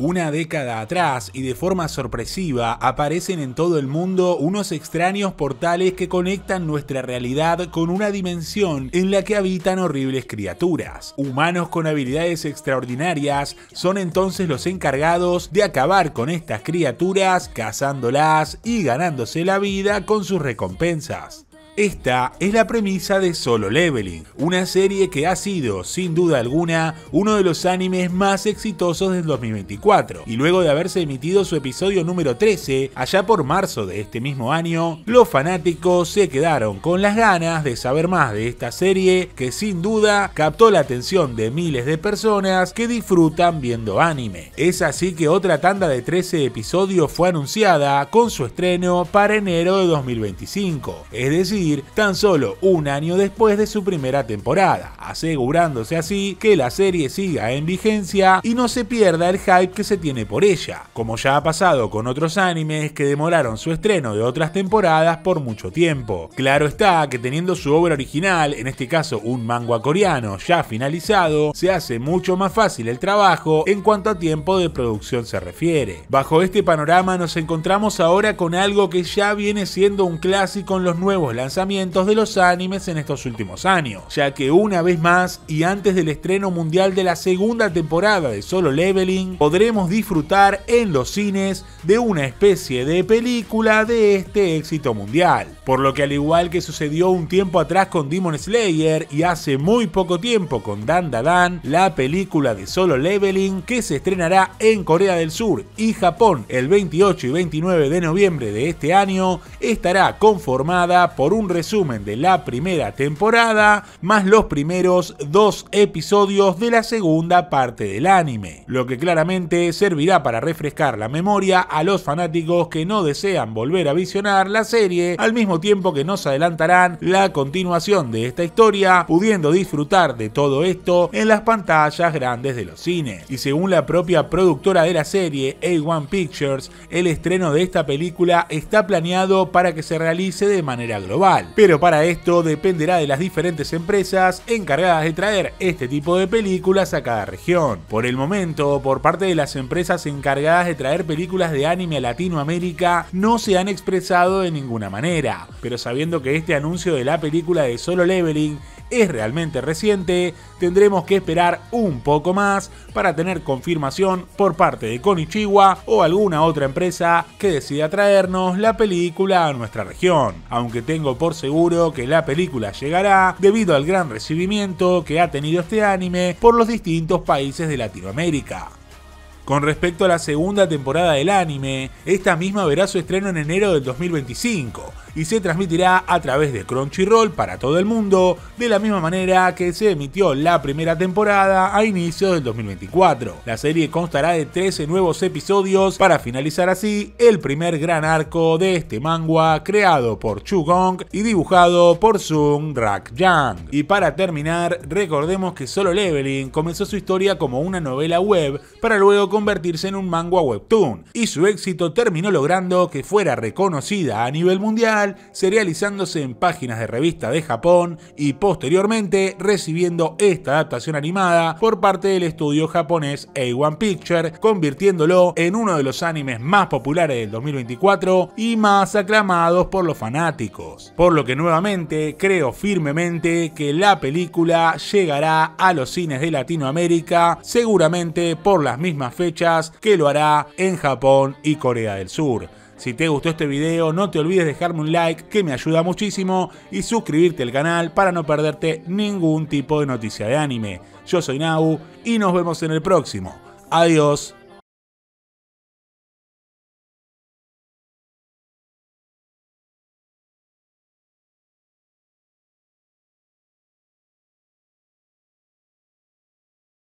Una década atrás y de forma sorpresiva aparecen en todo el mundo unos extraños portales que conectan nuestra realidad con una dimensión en la que habitan horribles criaturas. Humanos con habilidades extraordinarias son entonces los encargados de acabar con estas criaturas cazándolas y ganándose la vida con sus recompensas. Esta es la premisa de Solo Leveling, una serie que ha sido, sin duda alguna, uno de los animes más exitosos del 2024, y luego de haberse emitido su episodio número 13, allá por marzo de este mismo año, los fanáticos se quedaron con las ganas de saber más de esta serie que sin duda captó la atención de miles de personas que disfrutan viendo anime. Es así que otra tanda de 13 episodios fue anunciada con su estreno para enero de 2025, es decir, tan solo un año después de su primera temporada, asegurándose así que la serie siga en vigencia y no se pierda el hype que se tiene por ella, como ya ha pasado con otros animes que demoraron su estreno de otras temporadas por mucho tiempo. Claro está que teniendo su obra original, en este caso un manga coreano ya finalizado, se hace mucho más fácil el trabajo en cuanto a tiempo de producción se refiere. Bajo este panorama nos encontramos ahora con algo que ya viene siendo un clásico en los nuevos lanzamientos lanzamientos de los animes en estos últimos años, ya que una vez más y antes del estreno mundial de la segunda temporada de Solo Leveling, podremos disfrutar en los cines de una especie de película de este éxito mundial. Por lo que al igual que sucedió un tiempo atrás con Demon Slayer y hace muy poco tiempo con Dan Dan, la película de Solo Leveling que se estrenará en Corea del Sur y Japón el 28 y 29 de noviembre de este año, estará conformada por un un resumen de la primera temporada, más los primeros dos episodios de la segunda parte del anime, lo que claramente servirá para refrescar la memoria a los fanáticos que no desean volver a visionar la serie, al mismo tiempo que nos adelantarán la continuación de esta historia, pudiendo disfrutar de todo esto en las pantallas grandes de los cines. Y según la propia productora de la serie, A1 Pictures, el estreno de esta película está planeado para que se realice de manera global pero para esto dependerá de las diferentes empresas encargadas de traer este tipo de películas a cada región. Por el momento, por parte de las empresas encargadas de traer películas de anime a Latinoamérica, no se han expresado de ninguna manera. Pero sabiendo que este anuncio de la película de Solo Leveling es realmente reciente, tendremos que esperar un poco más para tener confirmación por parte de Konichiwa o alguna otra empresa que decida traernos la película a nuestra región, aunque tengo por seguro que la película llegará debido al gran recibimiento que ha tenido este anime por los distintos países de Latinoamérica. Con respecto a la segunda temporada del anime, esta misma verá su estreno en enero del 2025 y se transmitirá a través de Crunchyroll para todo el mundo, de la misma manera que se emitió la primera temporada a inicios del 2024. La serie constará de 13 nuevos episodios para finalizar así el primer gran arco de este manga creado por Chu Gong y dibujado por Sung Rak Jang. Y para terminar, recordemos que Solo Leveling comenzó su historia como una novela web para luego convertirse en un manga webtoon, y su éxito terminó logrando que fuera reconocida a nivel mundial, serializándose en páginas de revista de Japón y posteriormente recibiendo esta adaptación animada por parte del estudio japonés A1 Picture, convirtiéndolo en uno de los animes más populares del 2024 y más aclamados por los fanáticos. Por lo que nuevamente creo firmemente que la película llegará a los cines de Latinoamérica seguramente por las mismas fechas que lo hará en Japón y Corea del Sur. Si te gustó este video no te olvides dejarme un like que me ayuda muchísimo y suscribirte al canal para no perderte ningún tipo de noticia de anime. Yo soy Nau y nos vemos en el próximo. Adiós.